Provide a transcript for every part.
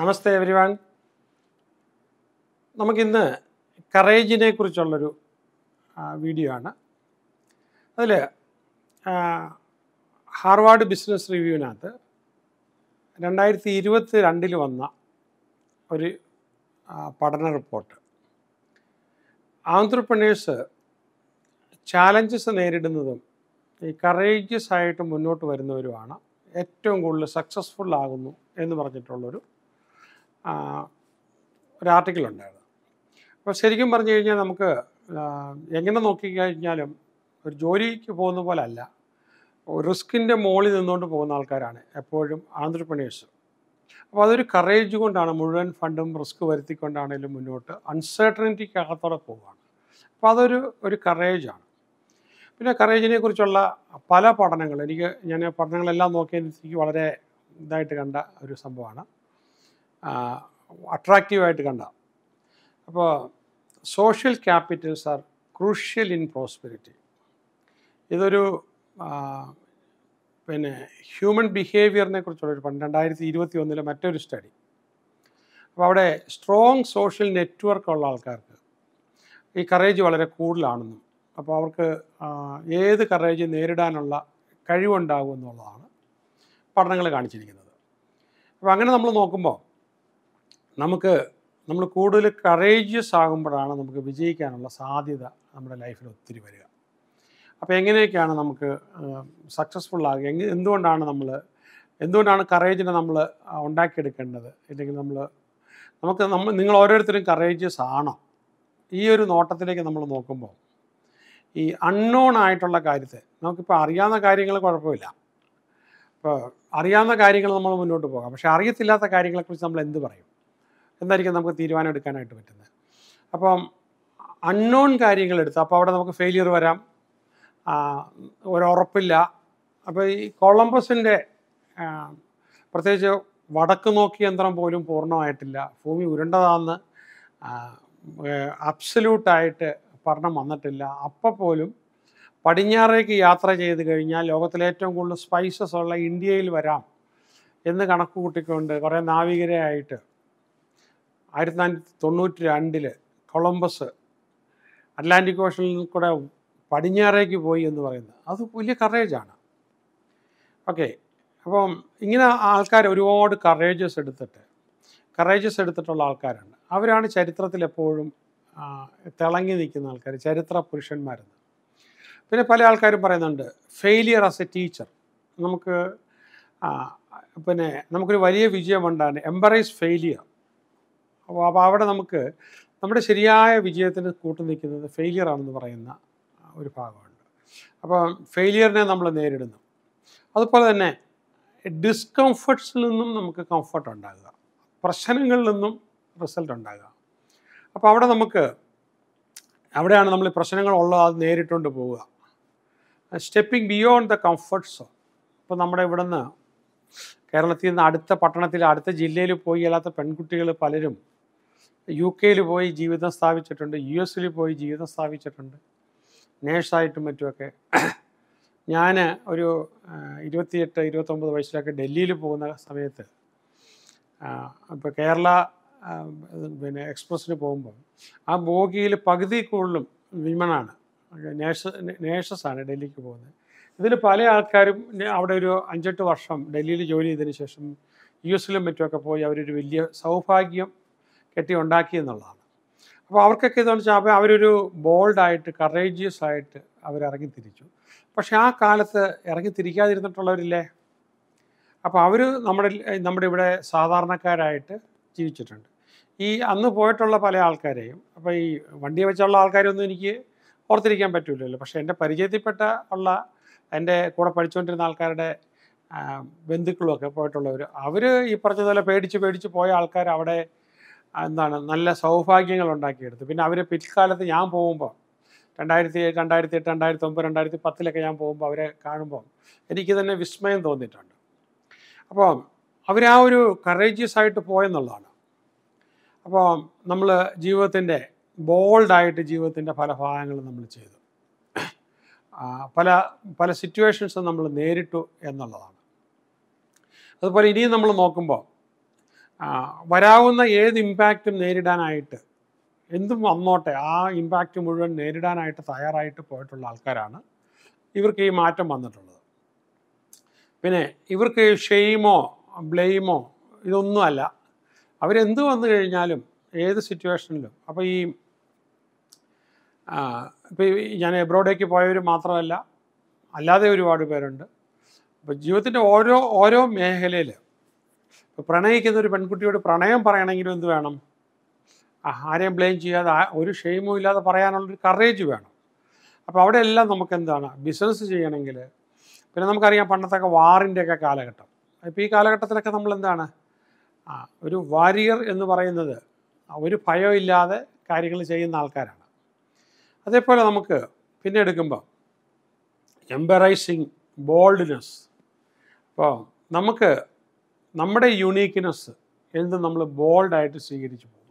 നമസ്തേ എവരിവാൻ നമുക്കിന്ന് കറേജിനെ കുറിച്ചുള്ളൊരു വീഡിയോ ആണ് അതിൽ ഹാർവാർഡ് ബിസിനസ് റിവ്യൂവിനകത്ത് രണ്ടായിരത്തി ഇരുപത്തി രണ്ടിൽ വന്ന ഒരു പഠന റിപ്പോർട്ട് ആന്ത്രപ്രണേഴ്സ് ചാലഞ്ചസ് നേരിടുന്നതും ഈ കറേജിയസ് ആയിട്ട് മുന്നോട്ട് വരുന്നവരുമാണ് ഏറ്റവും കൂടുതൽ സക്സസ്ഫുൾ ആകുന്നു എന്ന് പറഞ്ഞിട്ടുള്ളൊരു ഒരു ആർട്ടിക്കിൾ ഉണ്ടായിരുന്നു അപ്പോൾ ശരിക്കും പറഞ്ഞു കഴിഞ്ഞാൽ നമുക്ക് എങ്ങനെ നോക്കിക്കഴിഞ്ഞാലും ഒരു ജോലിക്ക് പോകുന്ന പോലെ അല്ല റിസ്കിൻ്റെ മുകളിൽ നിന്നുകൊണ്ട് പോകുന്ന ആൾക്കാരാണ് എപ്പോഴും ആന്റർപ്രണേഴ്സ് അപ്പോൾ അതൊരു കറേജ് കൊണ്ടാണ് മുഴുവൻ ഫണ്ടും റിസ്ക് വരുത്തിക്കൊണ്ടാണെങ്കിലും മുന്നോട്ട് അൺസർട്ടനിറ്റിക്കകത്തോടെ പോവുകയാണ് അപ്പോൾ അതൊരു ഒരു കറേജാണ് പിന്നെ കറേജിനെ കുറിച്ചുള്ള പല പഠനങ്ങൾ എനിക്ക് ഞാൻ പഠനങ്ങളെല്ലാം നോക്കിയതിന് വളരെ ഇതായിട്ട് കണ്ട ഒരു സംഭവമാണ് അട്രാക്റ്റീവായിട്ട് കണ്ട അപ്പോൾ social capitals are crucial in prosperity ഇതൊരു പിന്നെ ഹ്യൂമൻ ബിഹേവിയറിനെ കുറിച്ചുള്ളൊരു പണ്ട് രണ്ടായിരത്തി ഇരുപത്തി ഒന്നിലെ മറ്റൊരു സ്റ്റഡി അപ്പോൾ അവിടെ സ്ട്രോങ് സോഷ്യൽ നെറ്റ്വർക്ക് ഉള്ള ആൾക്കാർക്ക് ഈ കറേജ് വളരെ കൂടുതലാണെന്നും അപ്പോൾ അവർക്ക് ഏത് കറേജ് നേരിടാനുള്ള കഴിവുണ്ടാകുമെന്നുള്ളതാണ് എന്നുള്ളതാണ് പഠനങ്ങൾ കാണിച്ചിരിക്കുന്നത് അപ്പോൾ അങ്ങനെ നമ്മൾ നോക്കുമ്പോൾ നമുക്ക് നമ്മൾ കൂടുതൽ കറേജിയസ് ആകുമ്പോഴാണ് നമുക്ക് വിജയിക്കാനുള്ള സാധ്യത നമ്മുടെ ലൈഫിൽ ഒത്തിരി വരിക അപ്പോൾ എങ്ങനെയൊക്കെയാണ് നമുക്ക് സക്സസ്ഫുൾ ആകുക എങ്ങ എന്തുകൊണ്ടാണ് നമ്മൾ എന്തുകൊണ്ടാണ് കറേജിനെ നമ്മൾ ഉണ്ടാക്കിയെടുക്കേണ്ടത് ഇല്ലെങ്കിൽ നമ്മൾ നമുക്ക് നമ്മൾ നിങ്ങൾ ഓരോരുത്തരും കറേജിയസ് ആണോ ഈ ഒരു നോട്ടത്തിലേക്ക് നമ്മൾ നോക്കുമ്പോൾ ഈ അൺനോൺ ആയിട്ടുള്ള കാര്യത്തെ നമുക്കിപ്പോൾ അറിയാവുന്ന കാര്യങ്ങൾ കുഴപ്പമില്ല ഇപ്പോൾ അറിയാവുന്ന കാര്യങ്ങൾ നമ്മൾ മുന്നോട്ട് പോകാം പക്ഷേ അറിയത്തില്ലാത്ത കാര്യങ്ങളെക്കുറിച്ച് നമ്മൾ എന്ത് പറയും എന്നായിരിക്കും നമുക്ക് തീരുമാനം എടുക്കാനായിട്ട് പറ്റുന്നത് അപ്പം അൺനോൺ കാര്യങ്ങൾ എടുത്ത് അപ്പോൾ അവിടെ നമുക്ക് ഫെയിലിയർ വരാം ഒരു ഉറപ്പില്ല അപ്പോൾ ഈ കൊളംബസിൻ്റെ പ്രത്യേകിച്ച് വടക്ക് നോക്കി യന്ത്രം പോലും പൂർണ്ണമായിട്ടില്ല ഭൂമി ഉരുണ്ടതാണെന്ന് അബ്സല്യൂട്ടായിട്ട് പഠനം വന്നിട്ടില്ല അപ്പോൾ പോലും പടിഞ്ഞാറേക്ക് യാത്ര ചെയ്ത് കഴിഞ്ഞാൽ ലോകത്തിലെ ഏറ്റവും കൂടുതൽ സ്പൈസസ് ഉള്ള ഇന്ത്യയിൽ വരാം എന്ന് കണക്ക് കൂട്ടിക്കൊണ്ട് കുറേ ആയിട്ട് ആയിരത്തി തൊള്ളായിരത്തി തൊണ്ണൂറ്റി രണ്ടിൽ കൊളംബസ് അറ്റ്ലാന്റിക് ഓഷനിൽ കൂടെ പടിഞ്ഞാറേക്ക് പോയി എന്ന് പറയുന്നത് അത് വലിയ കറേജാണ് ഓക്കെ അപ്പം ഇങ്ങനെ ആൾക്കാർ ഒരുപാട് കറേജസ് എടുത്തിട്ട് കറേജസ് എടുത്തിട്ടുള്ള ആൾക്കാരുണ്ട് അവരാണ് ചരിത്രത്തിൽ എപ്പോഴും തിളങ്ങി നിൽക്കുന്ന ആൾക്കാർ ചരിത്ര പുരുഷന്മാരെന്ന് പിന്നെ പല ആൾക്കാരും പറയുന്നുണ്ട് ഫെയിലിയർ ആസ് എ ടീച്ചർ നമുക്ക് പിന്നെ നമുക്കൊരു വലിയ വിജയമുണ്ടാണ് എംബറൈസ് ഫെയിലിയർ അപ്പോൾ അവിടെ നമുക്ക് നമ്മുടെ ശരിയായ വിജയത്തിന് കൂട്ടുനിൽക്കുന്നത് ഫെയിലിയർ ആണെന്ന് പറയുന്ന ഒരു ഭാഗമുണ്ട് അപ്പോൾ ഫെയിലിയറിനെ നമ്മൾ നേരിടുന്നു അതുപോലെ തന്നെ ഡിസ്കംഫർട്ട്സിൽ നിന്നും നമുക്ക് കംഫർട്ട് ഉണ്ടാകുക പ്രശ്നങ്ങളിൽ നിന്നും റിസൾട്ട് ഉണ്ടാകുക അപ്പോൾ അവിടെ നമുക്ക് അവിടെയാണ് നമ്മൾ പ്രശ്നങ്ങൾ ഉള്ളത് അത് നേരിട്ടുകൊണ്ട് പോവുക stepping beyond the comfort zone ഇപ്പോൾ നമ്മുടെ നിന്ന് കേരളത്തിൽ നിന്ന് അടുത്ത പട്ടണത്തിൽ അടുത്ത ജില്ലയിൽ പോയി അല്ലാത്ത പെൺകുട്ടികൾ പലരും യു കെയിൽ പോയി ജീവിതം സ്ഥാപിച്ചിട്ടുണ്ട് യു എസിൽ പോയി ജീവിതം സ്ഥാപിച്ചിട്ടുണ്ട് നേഴ്സായിട്ടും മറ്റുമൊക്കെ ഞാൻ ഒരു ഇരുപത്തിയെട്ട് ഇരുപത്തൊമ്പത് വയസ്സിലൊക്കെ ഡൽഹിയിൽ പോകുന്ന സമയത്ത് ഇപ്പോൾ കേരള പിന്നെ എക്സ്പ്രസ്സിന് പോകുമ്പോൾ ആ ബോഗിയിൽ പകുതി കൂടുതലും വിമണാണ് നേഴ്സ് നേഴ്സസാണ് ഡൽഹിക്ക് പോകുന്നത് ഇതിൽ പല ആൾക്കാരും അവിടെ ഒരു അഞ്ചെട്ട് വർഷം ഡൽഹിയിൽ ജോലി ചെയ്തതിന് ശേഷം യു എസിലും മറ്റുമൊക്കെ പോയി അവരൊരു വലിയ സൗഭാഗ്യം കെട്ടി ഉണ്ടാക്കി എന്നുള്ളതാണ് അപ്പോൾ അവർക്കൊക്കെ ഇതെന്ന് വെച്ചാൽ അപ്പോൾ അവരൊരു ബോൾഡായിട്ട് കറേജിയസ് ആയിട്ട് അവരിറങ്ങി തിരിച്ചു പക്ഷേ ആ കാലത്ത് ഇറങ്ങി തിരിക്കാതിരുന്നിട്ടുള്ളവരില്ലേ അപ്പോൾ അവർ നമ്മുടെ നമ്മുടെ ഇവിടെ സാധാരണക്കാരായിട്ട് ജീവിച്ചിട്ടുണ്ട് ഈ അന്ന് പോയിട്ടുള്ള പല ആൾക്കാരെയും അപ്പോൾ ഈ വണ്ടിയെ വെച്ചുള്ള ആൾക്കാരൊന്നും എനിക്ക് ഓർത്തിരിക്കാൻ പറ്റില്ലല്ലോ പക്ഷേ എൻ്റെ പരിചയത്തിൽപ്പെട്ട ഉള്ള എൻ്റെ കൂടെ പഠിച്ചുകൊണ്ടിരുന്ന ആൾക്കാരുടെ ബന്ധുക്കളുമൊക്കെ പോയിട്ടുള്ളവർ അവർ ഈ പറഞ്ഞതുപോലെ പേടിച്ച് പേടിച്ച് പോയ ആൾക്കാർ അവിടെ എന്താണ് നല്ല സൗഭാഗ്യങ്ങൾ ഉണ്ടാക്കിയെടുത്ത് പിന്നെ അവരെ പിൽക്കാലത്ത് ഞാൻ പോകുമ്പോൾ രണ്ടായിരത്തി രണ്ടായിരത്തി എട്ട് രണ്ടായിരത്തി ഒമ്പത് രണ്ടായിരത്തി പത്തിലൊക്കെ ഞാൻ പോകുമ്പോൾ അവരെ കാണുമ്പോൾ എനിക്ക് തന്നെ വിസ്മയം തോന്നിയിട്ടുണ്ട് അപ്പോൾ അവരാ ഒരു കറേജിയസ് ആയിട്ട് പോയെന്നുള്ളതാണ് അപ്പോൾ നമ്മൾ ജീവിതത്തിൻ്റെ ബോൾഡായിട്ട് ജീവിതത്തിൻ്റെ പല ഭാഗങ്ങൾ നമ്മൾ ചെയ്തു പല പല സിറ്റുവേഷൻസ് നമ്മൾ നേരിട്ടു എന്നുള്ളതാണ് അതുപോലെ ഇനിയും നമ്മൾ നോക്കുമ്പോൾ വരാവുന്ന ഏത് ഇമ്പാക്റ്റും നേരിടാനായിട്ട് എന്തും വന്നോട്ടെ ആ ഇമ്പാക്റ്റ് മുഴുവൻ നേരിടാനായിട്ട് തയ്യാറായിട്ട് പോയിട്ടുള്ള ആൾക്കാരാണ് ഇവർക്ക് ഈ മാറ്റം വന്നിട്ടുള്ളത് പിന്നെ ഇവർക്ക് ഷെയിമോ ബ്ലെയിമോ ഇതൊന്നുമല്ല അവരെന്ത് വന്നു കഴിഞ്ഞാലും ഏത് സിറ്റുവേഷനിലും അപ്പോൾ ഈ ഇപ്പോൾ ഞാൻ എബ്രോഡേക്ക് പോയവർ മാത്രമല്ല അല്ലാതെ ഒരുപാട് പേരുണ്ട് അപ്പോൾ ജീവിതത്തിൻ്റെ ഓരോ ഓരോ മേഖലയിലും പ്രണയിക്കുന്ന ഒരു പെൺകുട്ടിയോട് പ്രണയം പറയണമെങ്കിലും എന്ത് വേണം ആരെയും ബ്ലെയിം ചെയ്യാതെ ഒരു ഷെയിമും ഇല്ലാതെ പറയാനുള്ളൊരു കറേജ് വേണം അപ്പോൾ അവിടെ എല്ലാം നമുക്ക് എന്താണ് ബിസിനസ് ചെയ്യണമെങ്കിൽ പിന്നെ നമുക്കറിയാം പണ്ടത്തൊക്കെ വാറിൻ്റെയൊക്കെ കാലഘട്ടം ഇപ്പോൾ ഈ കാലഘട്ടത്തിലൊക്കെ നമ്മൾ എന്താണ് ആ ഒരു വാരിയർ എന്ന് പറയുന്നത് ഒരു ഭയമില്ലാതെ കാര്യങ്ങൾ ചെയ്യുന്ന ആൾക്കാരാണ് അതേപോലെ നമുക്ക് പിന്നെ എടുക്കുമ്പോൾ എംബറൈസിങ് ബോൾഡ്നെസ് അപ്പോൾ നമുക്ക് നമ്മുടെ യുണീക്ക്നെസ് എന്ത് നമ്മൾ ബോൾഡായിട്ട് സ്വീകരിച്ചു പോകുക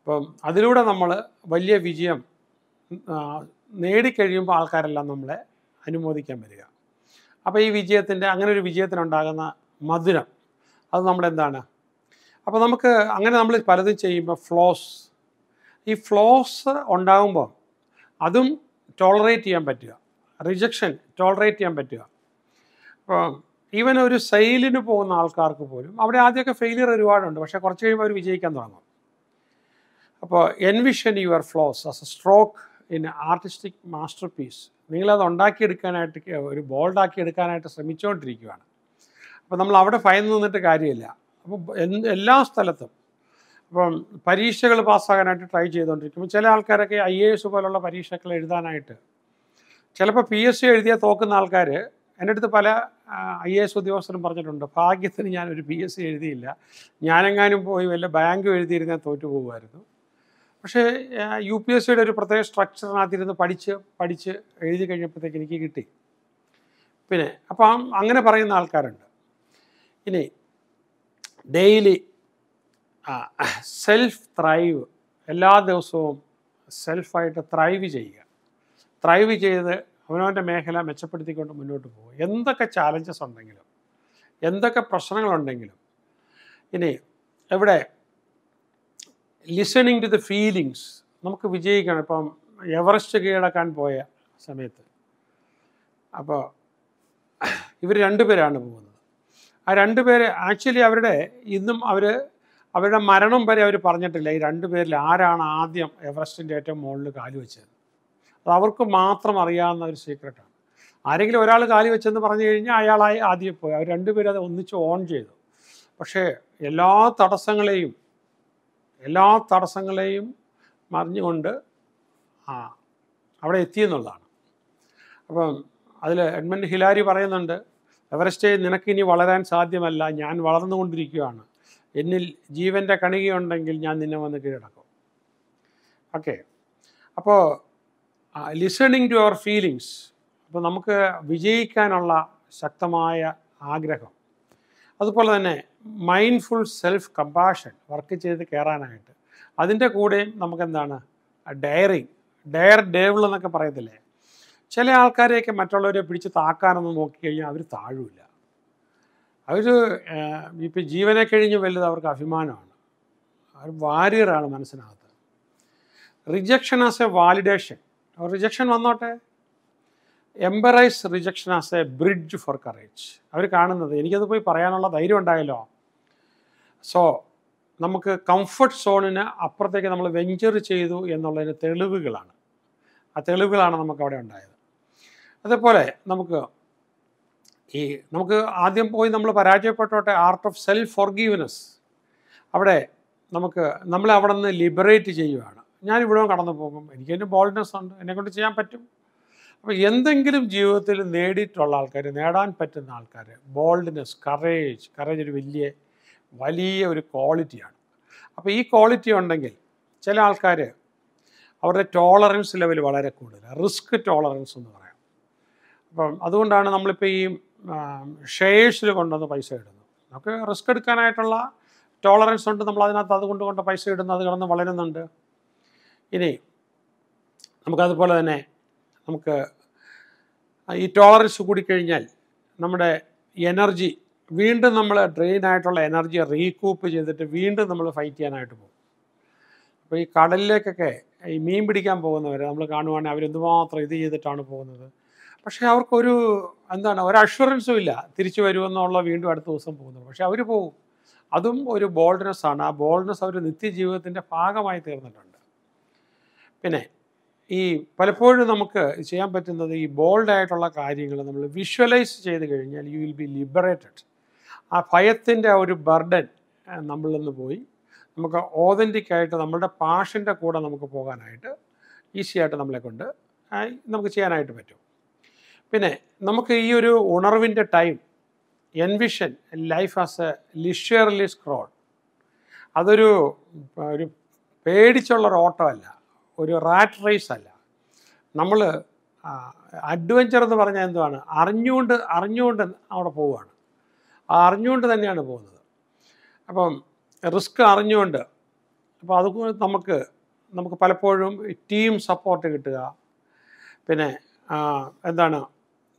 അപ്പം അതിലൂടെ നമ്മൾ വലിയ വിജയം നേടിക്കഴിയുമ്പോൾ ആൾക്കാരെല്ലാം നമ്മളെ അനുമോദിക്കാൻ വരിക അപ്പോൾ ഈ വിജയത്തിൻ്റെ അങ്ങനെ ഒരു വിജയത്തിനുണ്ടാകുന്ന മധുരം അത് നമ്മളെന്താണ് അപ്പോൾ നമുക്ക് അങ്ങനെ നമ്മൾ പലതും ചെയ്യുമ്പോൾ ഫ്ലോസ് ഈ ഫ്ലോസ് ഉണ്ടാകുമ്പോൾ അതും ടോളറേറ്റ് ചെയ്യാൻ പറ്റുക റിജക്ഷൻ ടോളറേറ്റ് ചെയ്യാൻ പറ്റുക അപ്പോൾ ഈവൻ ഒരു സെയിലിന് പോകുന്ന ആൾക്കാർക്ക് പോലും അവിടെ ആദ്യമൊക്കെ ഫെയിലിയർ ഒരുപാടുണ്ട് പക്ഷേ കുറച്ച് കഴിയുമ്പോൾ അവർ വിജയിക്കാൻ തുടങ്ങും അപ്പോൾ envision your flaws as a stroke in artistic masterpiece നിങ്ങളത് ഉണ്ടാക്കിയെടുക്കാനായിട്ട് ഒരു ബോൾഡാക്കി എടുക്കാനായിട്ട് ശ്രമിച്ചുകൊണ്ടിരിക്കുകയാണ് അപ്പോൾ നമ്മൾ അവിടെ ഭയന്ന് നിന്നിട്ട് കാര്യമില്ല അപ്പോൾ എല്ലാ സ്ഥലത്തും അപ്പം പരീക്ഷകൾ പാസ്സാകാനായിട്ട് ട്രൈ ചെയ്തുകൊണ്ടിരിക്കുമ്പോൾ ചില ആൾക്കാരൊക്കെ ഐ എ എസ് പോലുള്ള പരീക്ഷകൾ എഴുതാനായിട്ട് ചിലപ്പോൾ പി എസ് സി എഴുതിയാൽ തോക്കുന്ന ആൾക്കാർ എൻ്റെ അടുത്ത് പല ഐ എ എസ് ഉദ്യോഗസ്ഥരും പറഞ്ഞിട്ടുണ്ട് ഭാഗ്യത്തിന് ഞാനൊരു പി എസ് സി എഴുതിയില്ല ഞാനെങ്ങാനും പോയി വല്ല ബാങ്ക് എഴുതിയിരുന്നാൽ തോറ്റു പോകുമായിരുന്നു പക്ഷേ യു പി എസ് സിയുടെ ഒരു പ്രത്യേക സ്ട്രക്ചറിനകത്തിരുന്ന് പഠിച്ച് പഠിച്ച് എഴുതി കഴിഞ്ഞപ്പോഴത്തേക്ക് എനിക്ക് കിട്ടി പിന്നെ അപ്പം അങ്ങനെ പറയുന്ന ആൾക്കാരുണ്ട് ഇനി ഡെയിലി സെൽഫ് ത്രൈവ് എല്ലാ ദിവസവും സെൽഫായിട്ട് ത്രൈവ് ചെയ്യുക ത്രൈവ് ചെയ്ത് അവനവൻ്റെ മേഖല മെച്ചപ്പെടുത്തിക്കൊണ്ട് മുന്നോട്ട് പോകും എന്തൊക്കെ ചാലഞ്ചസ് ഉണ്ടെങ്കിലും എന്തൊക്കെ പ്രശ്നങ്ങളുണ്ടെങ്കിലും ഇനി എവിടെ ലിസണിങ് ടു ദ ഫീലിങ്സ് നമുക്ക് വിജയിക്കണം ഇപ്പം എവറസ്റ്റ് കീഴടക്കാൻ പോയ സമയത്ത് അപ്പോൾ ഇവർ രണ്ടുപേരാണ് പോകുന്നത് ആ രണ്ടുപേര് ആക്ച്വലി അവരുടെ ഇന്നും അവർ അവരുടെ മരണം വരെ അവർ പറഞ്ഞിട്ടില്ല ഈ രണ്ടുപേരിൽ ആരാണ് ആദ്യം എവറസ്റ്റിൻ്റെ ഏറ്റവും മുകളിൽ കാലുവെച്ചത് അത് അവർക്ക് മാത്രം അറിയാവുന്ന ഒരു സീക്രട്ടാണ് ആരെങ്കിലും ഒരാൾ കാലി വെച്ചെന്ന് പറഞ്ഞു കഴിഞ്ഞാൽ അയാളായി ആദ്യം പോയി അവർ രണ്ടുപേരും അത് ഒന്നിച്ച് ഓൺ ചെയ്തു പക്ഷേ എല്ലാ തടസ്സങ്ങളെയും എല്ലാ തടസ്സങ്ങളെയും മറിഞ്ഞുകൊണ്ട് ആ അവിടെ എത്തിയെന്നുള്ളതാണ് അപ്പം അതിൽ എഡ്മൻ ഹിലാരി പറയുന്നുണ്ട് എവറസ്റ്റേ നിനക്ക് ഇനി വളരാൻ സാധ്യമല്ല ഞാൻ വളർന്നുകൊണ്ടിരിക്കുകയാണ് എന്നിൽ ജീവൻ്റെ കണികയുണ്ടെങ്കിൽ ഞാൻ നിന്നെ വന്ന് കീഴടക്കും ഓക്കെ അപ്പോൾ ലിസണിങ് ടു അവർ ഫീലിങ്സ് അപ്പോൾ നമുക്ക് വിജയിക്കാനുള്ള ശക്തമായ ആഗ്രഹം അതുപോലെ തന്നെ മൈൻഡ്ഫുൾ സെൽഫ് കമ്പാഷൻ വർക്ക് ചെയ്ത് കയറാനായിട്ട് അതിൻ്റെ കൂടെയും നമുക്കെന്താണ് ഡയറി ഡയർ ഡേവിൾ എന്നൊക്കെ പറയത്തില്ലേ ചില ആൾക്കാരെയൊക്കെ മറ്റുള്ളവരെ പിടിച്ച് താക്കാനൊന്നും നോക്കിക്കഴിഞ്ഞാൽ അവർ താഴുമില്ല അവർ ഇപ്പം ജീവനെ കഴിഞ്ഞ് വലുത് അവർക്ക് അഭിമാനമാണ് അവർ വാരിയറാണ് മനസ്സിനകത്ത് rejection as a validation rejection വന്നോട്ടെ embrace rejection as a bridge for courage അവർ കാണുന്നത് എനിക്കത് പോയി പറയാനുള്ള ധൈര്യം ഉണ്ടായല്ലോ സോ നമുക്ക് കംഫർട്ട് സോണിന് അപ്പുറത്തേക്ക് നമ്മൾ വെഞ്ചർ ചെയ്തു എന്നുള്ളതിന് തെളിവുകളാണ് ആ തെളിവുകളാണ് നമുക്ക് അവിടെ ഉണ്ടായത് അതേപോലെ നമുക്ക് ഈ നമുക്ക് ആദ്യം പോയി നമ്മൾ പരാജയപ്പെട്ടോട്ടെ ആർട്ട് ഓഫ് സെൽഫ് ഫോർ അവിടെ നമുക്ക് നമ്മളെ അവിടെ നിന്ന് ലിബറേറ്റ് ചെയ്യുകയാണ് ഞാൻ ഇവിടെ കടന്നു പോകും എനിക്ക് എൻ്റെ ബോൾഡ്നെസ് ഉണ്ട് എന്നെക്കൊണ്ട് ചെയ്യാൻ പറ്റും അപ്പോൾ എന്തെങ്കിലും ജീവിതത്തിൽ നേടിയിട്ടുള്ള ആൾക്കാർ നേടാൻ പറ്റുന്ന ആൾക്കാർ ബോൾഡ്നെസ് കറേജ് കറേജ് ഒരു വലിയ വലിയ ഒരു ക്വാളിറ്റിയാണ് അപ്പോൾ ഈ ക്വാളിറ്റി ഉണ്ടെങ്കിൽ ചില ആൾക്കാർ അവരുടെ ടോളറൻസ് ലെവൽ വളരെ കൂടുതലാണ് റിസ്ക് ടോളറൻസ് എന്ന് പറയാം അപ്പം അതുകൊണ്ടാണ് നമ്മളിപ്പോൾ ഈ ഷെയർസിൽ കൊണ്ടുവന്ന് പൈസ ഇടുന്നത് നമുക്ക് റിസ്ക് എടുക്കാനായിട്ടുള്ള ടോളറൻസ് ഉണ്ട് നമ്മൾ അതിനകത്ത് അതുകൊണ്ട് കൊണ്ടുകൊണ്ട് പൈസ ഇടുന്നത് അത് കിടന്ന് വളരുന്നുണ്ട് ഇനി നമുക്കതുപോലെ തന്നെ നമുക്ക് ഈ ടോളറൻസ് കൂടിക്കഴിഞ്ഞാൽ നമ്മുടെ എനർജി വീണ്ടും നമ്മൾ ഡ്രെയിൻ ആയിട്ടുള്ള എനർജി റീകൂപ്പ് ചെയ്തിട്ട് വീണ്ടും നമ്മൾ ഫൈറ്റ് ചെയ്യാനായിട്ട് പോകും അപ്പോൾ ഈ കടലിലേക്കൊക്കെ ഈ മീൻ പിടിക്കാൻ പോകുന്നവർ നമ്മൾ കാണുവാണെങ്കിൽ അവരെന്തുമാത്രം ഇത് ചെയ്തിട്ടാണ് പോകുന്നത് പക്ഷേ അവർക്കൊരു എന്താണ് ഒരു അഷുറൻസും ഇല്ല തിരിച്ചു വരുമെന്നുള്ള വീണ്ടും അടുത്ത ദിവസം പോകുന്നത് പക്ഷേ അവർ പോകും അതും ഒരു ബോൾഡ്നെസ് ആണ് ആ ബോൾഡ്നെസ് അവർ നിത്യജീവിതത്തിൻ്റെ ഭാഗമായി തീർന്നിട്ടുണ്ട് പിന്നെ ഈ പലപ്പോഴും നമുക്ക് ചെയ്യാൻ പറ്റുന്നത് ഈ ബോൾഡായിട്ടുള്ള കാര്യങ്ങൾ നമ്മൾ വിഷ്വലൈസ് ചെയ്ത് കഴിഞ്ഞാൽ യു വിൽ ബി ലിബറേറ്റഡ് ആ ഭയത്തിൻ്റെ ആ ഒരു ബർഡൻ നമ്മളിൽ പോയി നമുക്ക് ഓതൻറ്റിക്കായിട്ട് നമ്മളുടെ പാഷൻ്റെ കൂടെ നമുക്ക് പോകാനായിട്ട് ഈസിയായിട്ട് നമ്മളെ കൊണ്ട് നമുക്ക് ചെയ്യാനായിട്ട് പറ്റും പിന്നെ നമുക്ക് ഈ ഒരു ഉണർവിൻ്റെ time envision life as a leisurely scroll അതൊരു ഒരു പേടിച്ചുള്ളൊരു ഓട്ടമല്ല ഒരു റാറ്റ് റേസ് അല്ല നമ്മൾ അഡ്വഞ്ചർ എന്ന് പറഞ്ഞാൽ എന്തുവാണ് അറിഞ്ഞുകൊണ്ട് അറിഞ്ഞുകൊണ്ട് അവിടെ പോവുകയാണ് ആ അറിഞ്ഞുകൊണ്ട് തന്നെയാണ് പോകുന്നത് അപ്പം റിസ്ക് അറിഞ്ഞുകൊണ്ട് അപ്പോൾ അത് നമുക്ക് നമുക്ക് പലപ്പോഴും ടീം സപ്പോർട്ട് കിട്ടുക പിന്നെ എന്താണ്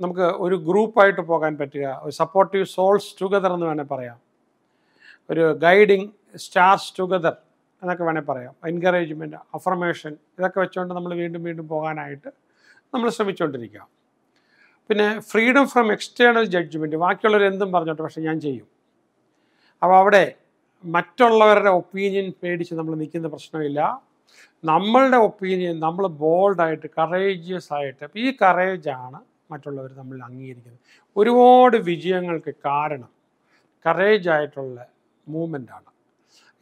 നമുക്ക് ഒരു ഗ്രൂപ്പായിട്ട് പോകാൻ പറ്റുക ഒരു സപ്പോർട്ടീവ് സോൾസ് ടുഗദർ എന്ന് വേണേൽ പറയാം ഒരു ഗൈഡിങ് സ്റ്റാർസ് ടുഗദർ എന്നൊക്കെ വേണേൽ പറയാം എൻകറേജ്മെൻറ്റ് അഫർമേഷൻ ഇതൊക്കെ വെച്ചുകൊണ്ട് നമ്മൾ വീണ്ടും വീണ്ടും പോകാനായിട്ട് നമ്മൾ ശ്രമിച്ചുകൊണ്ടിരിക്കുക പിന്നെ ഫ്രീഡം ഫ്രം എക്സ്റ്റേണൽ ജഡ്ജ്മെൻറ്റ് ബാക്കിയുള്ളവർ എന്തും പറഞ്ഞോട്ടെ പക്ഷേ ഞാൻ ചെയ്യും അപ്പോൾ അവിടെ മറ്റുള്ളവരുടെ ഒപ്പീനിയൻ പേടിച്ച് നമ്മൾ നിൽക്കുന്ന പ്രശ്നമില്ല നമ്മളുടെ ഒപ്പീനിയൻ നമ്മൾ ബോൾഡായിട്ട് കറേജിയസ് ആയിട്ട് ഈ കറേജാണ് മറ്റുള്ളവർ നമ്മൾ അംഗീകരിക്കുന്നത് ഒരുപാട് വിജയങ്ങൾക്ക് കാരണം കറേജായിട്ടുള്ള മൂവ്മെൻ്റാണ്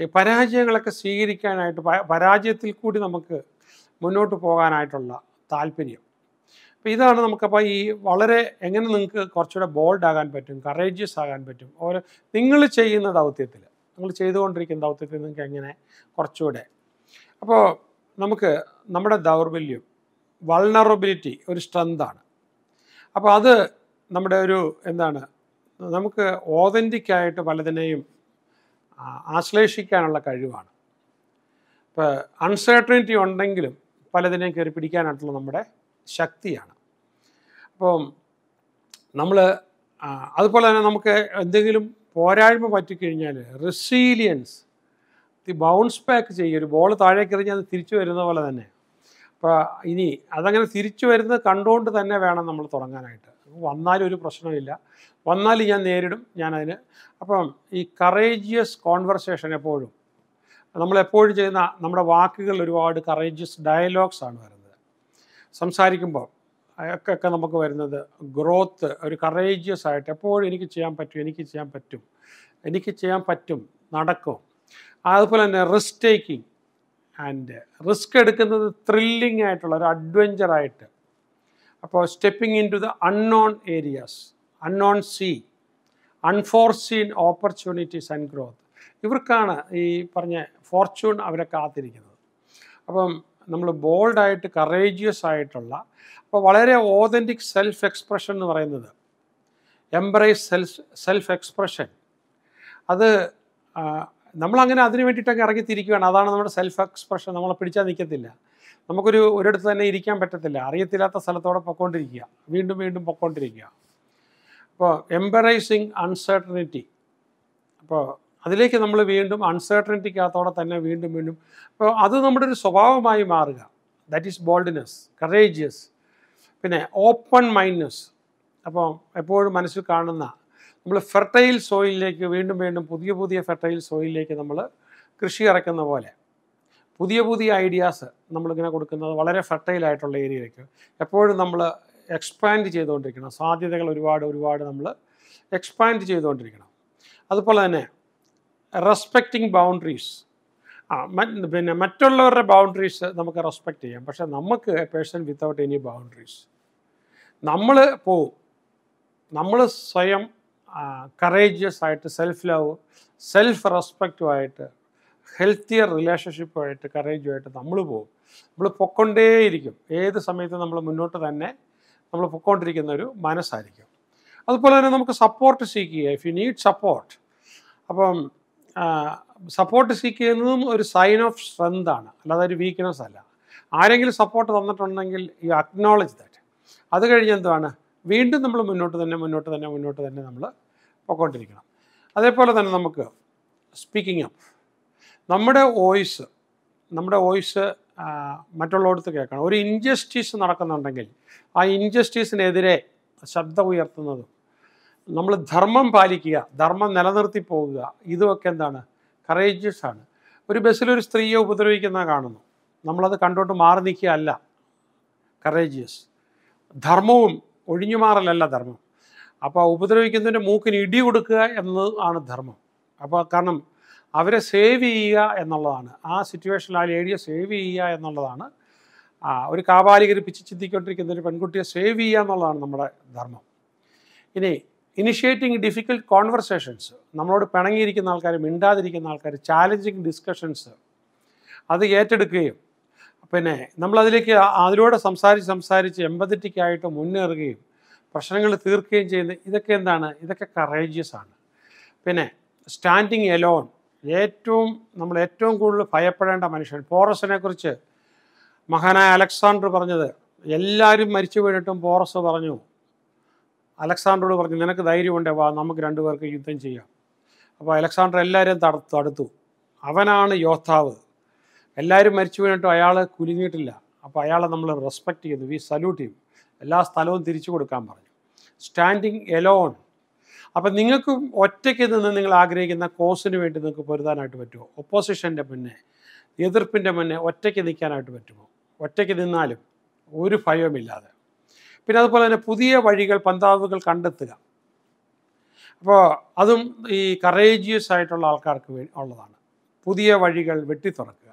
ഈ പരാജയങ്ങളൊക്കെ സ്വീകരിക്കാനായിട്ട് പരാജയത്തിൽ കൂടി നമുക്ക് മുന്നോട്ട് പോകാനായിട്ടുള്ള താല്പര്യം അപ്പോൾ ഇതാണ് നമുക്കപ്പോൾ ഈ വളരെ എങ്ങനെ നിങ്ങൾക്ക് കുറച്ചുകൂടെ ബോൾഡ് ആകാൻ പറ്റും കറേജിയസ് ആകാൻ പറ്റും ഓരോ നിങ്ങൾ ചെയ്യുന്ന ദൗത്യത്തിൽ നിങ്ങൾ ചെയ്തുകൊണ്ടിരിക്കുന്ന ദൗത്യത്തിൽ നിങ്ങൾക്ക് എങ്ങനെ കുറച്ചുകൂടെ അപ്പോൾ നമുക്ക് നമ്മുടെ ദൗർബല്യം വൾണറബിലിറ്റി ഒരു സ്ട്രെങ്താണ് അപ്പോൾ അത് നമ്മുടെ ഒരു എന്താണ് നമുക്ക് ഓതൻറ്റിക്കായിട്ട് പലതിനെയും ആശ്ലേഷിക്കാനുള്ള കഴിവാണ് ഇപ്പോൾ അൺസേർട്ടനിറ്റി ഉണ്ടെങ്കിലും പലതിനെയും കയറി പിടിക്കാനായിട്ടുള്ള നമ്മുടെ ശക്തിയാണ് അപ്പം നമ്മൾ അതുപോലെ തന്നെ നമുക്ക് എന്തെങ്കിലും പോരായ്മ പറ്റിക്കഴിഞ്ഞാൽ റെസീലിയൻസ് ബൗൺസ് ബാക്ക് ചെയ്യുക ഒരു ബോൾ താഴേക്ക് എറിഞ്ഞാൽ അത് തിരിച്ചു വരുന്ന പോലെ തന്നെ അപ്പോൾ ഇനി അതങ്ങനെ തിരിച്ചു വരുന്നത് കണ്ടുകൊണ്ട് തന്നെ വേണം നമ്മൾ തുടങ്ങാനായിട്ട് വന്നാലും ഒരു പ്രശ്നമില്ല വന്നാലും ഞാൻ നേരിടും ഞാൻ അതിന് അപ്പം ഈ കറേജിയസ് കോൺവെർസേഷൻ എപ്പോഴും നമ്മളെപ്പോഴും ചെയ്യുന്ന നമ്മുടെ വാക്കുകൾ ഒരുപാട് കറേജിയസ് ഡയലോഗ്സ് ആണ് വരുന്നത് സംസാരിക്കുമ്പോൾ ഒക്കെ നമുക്ക് വരുന്നത് ഗ്രോത്ത് ഒരു കറേജിയസ് ആയിട്ട് എപ്പോഴും എനിക്ക് ചെയ്യാൻ പറ്റും എനിക്ക് ചെയ്യാൻ പറ്റും എനിക്ക് ചെയ്യാൻ പറ്റും നടക്കും അതുപോലെ തന്നെ റിസ്ക് ടേക്കിംഗ് ആൻഡ് റിസ്ക് എടുക്കുന്നത് ത്രില്ലിംഗ് ആയിട്ടുള്ള ഒരു അഡ്വഞ്ചറായിട്ട് അപ്പോൾ stepping into the unknown areas unknown see unforeseen opportunities and growth ഇവർക്കാണ് ഈ പറഞ്ഞ ഫോർച്യൂൺ അവരെ കാത്തിരിക്കുന്നത് അപ്പം നമ്മൾ ബോൾഡായിട്ട് കറേജിയസ് ആയിട്ടുള്ള അപ്പോൾ വളരെ ഓതൻറ്റിക് സെൽഫ് എക്സ്പ്രഷൻ എന്ന് പറയുന്നത് എംബ്രേസ് സെൽഫ് സെൽഫ് എക്സ്പ്രഷൻ അത് നമ്മളങ്ങനെ അതിന് വേണ്ടിയിട്ടൊക്കെ ഇറങ്ങിത്തിരിക്കുകയാണ് അതാണ് നമ്മുടെ സെൽഫ് എക്സ്പ്രഷൻ നമ്മളെ പിടിച്ചാൽ നിൽക്കത്തില്ല നമുക്കൊരു ഒരിടത്ത് തന്നെ ഇരിക്കാൻ പറ്റത്തില്ല അറിയത്തില്ലാത്ത സ്ഥലത്തോടെ പൊക്കോണ്ടിരിക്കുക വീണ്ടും വീണ്ടും പൊക്കോണ്ടിരിക്കുക അപ്പോൾ എംബറൈസിങ് അൺസർട്ടനിറ്റി അപ്പോൾ അതിലേക്ക് നമ്മൾ വീണ്ടും അൺസർട്ടനിറ്റിക്കകത്തോടെ തന്നെ വീണ്ടും വീണ്ടും അപ്പോൾ അത് നമ്മുടെ ഒരു സ്വഭാവമായി മാറുക ദാറ്റ് ഈസ് ബോൾഡ്നെസ് കറേജിയസ് പിന്നെ ഓപ്പൺ മൈൻഡ്നെസ് അപ്പോൾ എപ്പോഴും മനസ്സിൽ കാണുന്ന നമ്മൾ ഫെർട്ടൈൽ സോയിലിലേക്ക് വീണ്ടും വീണ്ടും പുതിയ പുതിയ ഫെർട്ടൈൽ സോയിലിലേക്ക് നമ്മൾ കൃഷി ഇറക്കുന്ന പോലെ പുതിയ പുതിയ ഐഡിയാസ് നമ്മളിങ്ങനെ കൊടുക്കുന്നത് വളരെ ഫെർട്ടൈലായിട്ടുള്ള ഏരിയയിലേക്ക് എപ്പോഴും നമ്മൾ എക്സ്പാൻഡ് ചെയ്തുകൊണ്ടിരിക്കണം സാധ്യതകൾ ഒരുപാട് ഒരുപാട് നമ്മൾ എക്സ്പാൻഡ് ചെയ്തുകൊണ്ടിരിക്കണം അതുപോലെ തന്നെ റെസ്പെക്റ്റിംഗ് ബൗണ്ടറീസ് ആ പിന്നെ മറ്റുള്ളവരുടെ ബൗണ്ടറീസ് നമുക്ക് റെസ്പെക്റ്റ് ചെയ്യാം പക്ഷെ നമുക്ക് a person without any boundaries നമ്മൾ പോവും നമ്മൾ സ്വയം കറേജിയസ് ആയിട്ട് സെൽഫ് ലവ് സെൽഫ് റെസ്പെക്റ്റുമായിട്ട് ഹെൽത്തിയർ റിലേഷൻഷിപ്പായിട്ട് കറേജുമായിട്ട് നമ്മൾ പോകും നമ്മൾ പൊക്കൊണ്ടേയിരിക്കും ഏത് സമയത്തും നമ്മൾ മുന്നോട്ട് തന്നെ നമ്മൾ പൊക്കോണ്ടിരിക്കുന്ന ഒരു മനസ്സായിരിക്കും അതുപോലെ തന്നെ നമുക്ക് സപ്പോർട്ട് സീക്ക് ചെയ്യുക ഇഫ് യു നീഡ് സപ്പോർട്ട് അപ്പം സപ്പോർട്ട് സീക്കുന്നതും ഒരു സൈൻ ഓഫ് സ്ട്രെങ്ത് ആണ് അല്ലാതെ ഒരു വീക്ക്നെസ് അല്ല ആരെങ്കിലും സപ്പോർട്ട് തന്നിട്ടുണ്ടെങ്കിൽ യു അക്നോളജ് ദാറ്റ് അത് കഴിഞ്ഞ് എന്താണ് വീണ്ടും നമ്മൾ മുന്നോട്ട് തന്നെ മുന്നോട്ട് തന്നെ മുന്നോട്ട് തന്നെ നമ്മൾ പൊക്കോണ്ടിരിക്കണം അതേപോലെ തന്നെ നമുക്ക് സ്പീക്കിംഗ് അപ്പ് നമ്മുടെ വോയിസ് നമ്മുടെ വോയിസ് മറ്റുള്ളവർക്ക് കേൾക്കണം ഒരു ഇൻജസ്റ്റിസ് നടക്കുന്നുണ്ടെങ്കിൽ ആ ഇൻജസ്റ്റിസിനെതിരെ ശബ്ദം ഉയർത്തുന്നത് നമ്മൾ ധർമ്മം പാലിക്കുക ധർമ്മം നിലനിർത്തി പോവുക ഇതുമൊക്കെ എന്താണ് കറേജിയസ് ആണ് ഒരു ബസ്സിലൊരു സ്ത്രീയെ ഉപദ്രവിക്കുന്ന കാണുന്നു നമ്മളത് കണ്ടോട്ട് മാറി നിൽക്കുക അല്ല കറേജിയസ് ധർമ്മവും ഒഴിഞ്ഞു മാറലല്ല ധർമ്മം അപ്പോൾ ഉപദ്രവിക്കുന്നതിൻ്റെ മൂക്കിന് ഇടി കൊടുക്കുക എന്നത് ആണ് ധർമ്മം അപ്പോൾ കാരണം അവരെ സേവ് ചെയ്യുക എന്നുള്ളതാണ് ആ സിറ്റുവേഷനിൽ ആ ലേഡിയെ സേവ് ചെയ്യുക എന്നുള്ളതാണ് ഒരു കാപാലികർ പിച്ച് ചിന്തിക്കൊണ്ടിരിക്കുന്ന ഒരു പെൺകുട്ടിയെ സേവ് ചെയ്യുക എന്നുള്ളതാണ് നമ്മുടെ ധർമ്മം ഇനി ഇനിഷ്യേറ്റിംഗ് ഡിഫിക്കൽട്ട് കോൺവെർസേഷൻസ് നമ്മളോട് പിണങ്ങിയിരിക്കുന്ന ആൾക്കാർ മിണ്ടാതിരിക്കുന്ന ആൾക്കാർ ചാലഞ്ചിങ് ഡിസ്കഷൻസ് അത് ഏറ്റെടുക്കുകയും പിന്നെ നമ്മളതിലേക്ക് അതിലൂടെ സംസാരിച്ച് സംസാരിച്ച് എമ്പതറ്റിക്കായിട്ട് മുന്നേറുകയും പ്രശ്നങ്ങൾ തീർക്കുകയും ചെയ്യുന്ന ഇതൊക്കെ എന്താണ് ഇതൊക്കെ കറേജിയസ് ആണ് പിന്നെ സ്റ്റാൻഡിങ് എലോൺ ഏറ്റവും നമ്മൾ ഏറ്റവും കൂടുതൽ ഭയപ്പെടേണ്ട മനുഷ്യൻ പോറസിനെ കുറിച്ച് മഹാനായ അലക്സാണ്ടർ പറഞ്ഞത് എല്ലാവരും മരിച്ചു വീണിട്ടും പോറസ് പറഞ്ഞു അലക്സാണ്ടറോട് പറഞ്ഞു നിനക്ക് ധൈര്യമുണ്ടേ വാ നമുക്ക് രണ്ടുപേർക്ക് യുദ്ധം ചെയ്യാം അപ്പോൾ അലക്സാണ്ടർ എല്ലാവരെയും തടുത്തു അടുത്തു അവനാണ് യോദ്ധാവ് എല്ലാവരും മരിച്ചു വീണിട്ടും അയാൾ കുലുങ്ങിയിട്ടില്ല അപ്പോൾ അയാളെ നമ്മൾ റെസ്പെക്റ്റ് ചെയ്തു വി സല്യൂട്ട് ചെയ്യും എല്ലാ സ്ഥലവും തിരിച്ചു കൊടുക്കാൻ പറഞ്ഞു സ്റ്റാൻഡിങ് എലോൺ അപ്പം നിങ്ങൾക്ക് ഒറ്റയ്ക്ക് നിന്ന് നിങ്ങൾ ആഗ്രഹിക്കുന്ന കോസിന് വേണ്ടി നിങ്ങൾക്ക് പൊരുതാനായിട്ട് പറ്റുമോ ഒപ്പോസിഷൻ്റെ മുന്നേ എതിർപ്പിൻ്റെ മുന്നേ ഒറ്റയ്ക്ക് നിൽക്കാനായിട്ട് പറ്റുമോ ഒറ്റയ്ക്ക് നിന്നാലും ഒരു ഭയവുമില്ലാതെ പിന്നെ അതുപോലെ തന്നെ പുതിയ വഴികൾ പന്താവുകൾ കണ്ടെത്തുക അപ്പോൾ അതും ഈ കറേജിയസ് ആയിട്ടുള്ള ആൾക്കാർക്ക് ഉള്ളതാണ് പുതിയ വഴികൾ വെട്ടി തുറക്കുക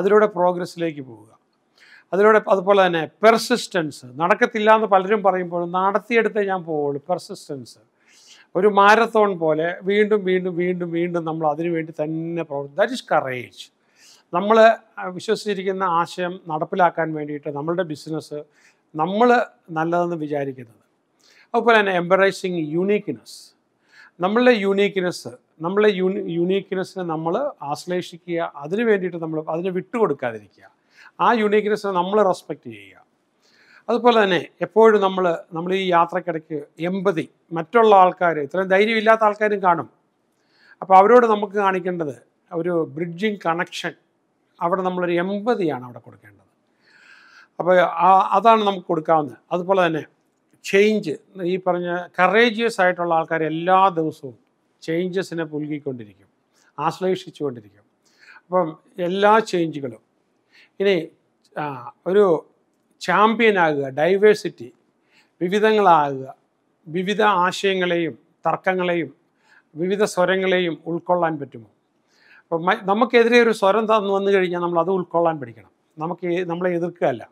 അതിലൂടെ പ്രോഗ്രസ്സിലേക്ക് പോവുക അതിലൂടെ അതുപോലെ തന്നെ പെർസിസ്റ്റൻസ് നടക്കത്തില്ല എന്ന് പലരും പറയുമ്പോൾ നടത്തിയെടുത്തേ ഞാൻ പോവുള്ളൂ പെർസിസ്റ്റൻസ് ഒരു മാരത്തോൺ പോലെ വീണ്ടും വീണ്ടും വീണ്ടും വീണ്ടും നമ്മൾ അതിനുവേണ്ടി തന്നെ പ്രവർത്തി ദാറ്റ് ഇസ് കറേജ് നമ്മൾ വിശ്വസിച്ചിരിക്കുന്ന ആശയം നടപ്പിലാക്കാൻ വേണ്ടിയിട്ട് നമ്മളുടെ ബിസിനസ് നമ്മൾ നല്ലതെന്ന് വിചാരിക്കുന്നത് അതുപോലെ തന്നെ എംബറൈസിങ് യുണീക്ക്നെസ് നമ്മളുടെ യുണീക്ക്നെസ് നമ്മളെ യുണി യുണീക്ക്നെസ്സിനെ നമ്മൾ ആശ്ലേഷിക്കുക അതിന് വേണ്ടിയിട്ട് നമ്മൾ അതിനെ വിട്ടുകൊടുക്കാതിരിക്കുക ആ യുണീക്ക്നെസ്സിനെ നമ്മൾ റെസ്പെക്റ്റ് ചെയ്യുക അതുപോലെ തന്നെ എപ്പോഴും നമ്മൾ നമ്മൾ ഈ യാത്രക്കിടയ്ക്ക് എമ്പതി മറ്റുള്ള ആൾക്കാർ ഇത്രയും ധൈര്യമില്ലാത്ത ആൾക്കാരും കാണും അപ്പോൾ അവരോട് നമുക്ക് കാണിക്കേണ്ടത് ഒരു ബ്രിഡ്ജിങ് കണക്ഷൻ അവിടെ നമ്മളൊരു എമ്പതിയാണ് അവിടെ കൊടുക്കേണ്ടത് അപ്പോൾ അതാണ് നമുക്ക് കൊടുക്കാവുന്നത് അതുപോലെ തന്നെ ചേഞ്ച് ഈ പറഞ്ഞ കറേജിയസ് ആയിട്ടുള്ള ആൾക്കാർ എല്ലാ ദിവസവും ചേഞ്ചസിനെ പുൽകിക്കൊണ്ടിരിക്കും ആശ്ലേഷിച്ചുകൊണ്ടിരിക്കും അപ്പം എല്ലാ ചേഞ്ചുകളും ഇനി ഒരു ചാമ്പ്യൻ ആകുക ഡൈവേഴ്സിറ്റി വിവിധങ്ങളാകുക വിവിധ ആശയങ്ങളെയും തർക്കങ്ങളെയും വിവിധ സ്വരങ്ങളെയും ഉൾക്കൊള്ളാൻ പറ്റുമോ അപ്പോൾ നമുക്കെതിരെ ഒരു സ്വരം തന്നു വന്നു കഴിഞ്ഞാൽ നമ്മൾ അത് ഉൾക്കൊള്ളാൻ പഠിക്കണം നമുക്ക് നമ്മളെ എതിർക്കുകയല്ല